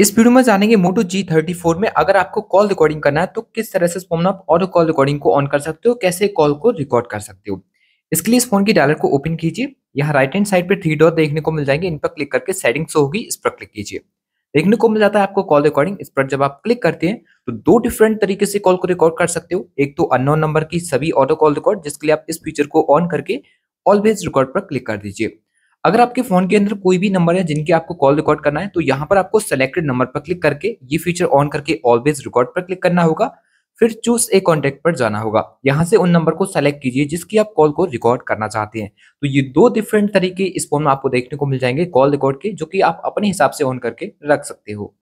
इस वीडियो में जानेंगे मोटो जी थर्टी फोर में अगर आपको कॉल रिकॉर्डिंग करना है तो किस तरह से फोन में आप ऑटो कॉल रिकॉर्डिंग को ऑन कर सकते हो कैसे कॉल को रिकॉर्ड कर सकते हो इसके लिए इस फोन की डायलर को ओपन कीजिए यहाँ राइट हैंड साइड पर थ्री डॉट देखने को मिल जाएंगे इन पर क्लिक करके सेटिंग शो होगी इस पर क्लिक कीजिए देखने को मिल जाता है आपको कॉल रिकॉर्डिंग इस पर जब आप क्लिक करते हैं तो दो डिफरेंट तरीके से कॉल को रिकॉर्ड कर सकते हो एक तो अननोन नंबर की सभी ऑटो कॉल रिकॉर्ड जिसके लिए आप इस फीचर को ऑन करके ऑलवेज रिकॉर्ड पर क्लिक कर दीजिए अगर आपके फोन के अंदर कोई भी नंबर है जिनके आपको कॉल रिकॉर्ड करना है तो यहाँ पर आपको सिलेक्टेड नंबर पर क्लिक करके ये फीचर ऑन करके ऑलवेज रिकॉर्ड पर क्लिक करना होगा फिर चूज ए कॉन्टेक्ट पर जाना होगा यहाँ से उन नंबर को सेलेक्ट कीजिए जिसकी आप कॉल को रिकॉर्ड करना चाहते हैं तो ये दो डिफरेंट तरीके इस फोन में आपको देखने को मिल जाएंगे कॉल रिकॉर्ड के जो कि आप अपने हिसाब से ऑन करके रख सकते हो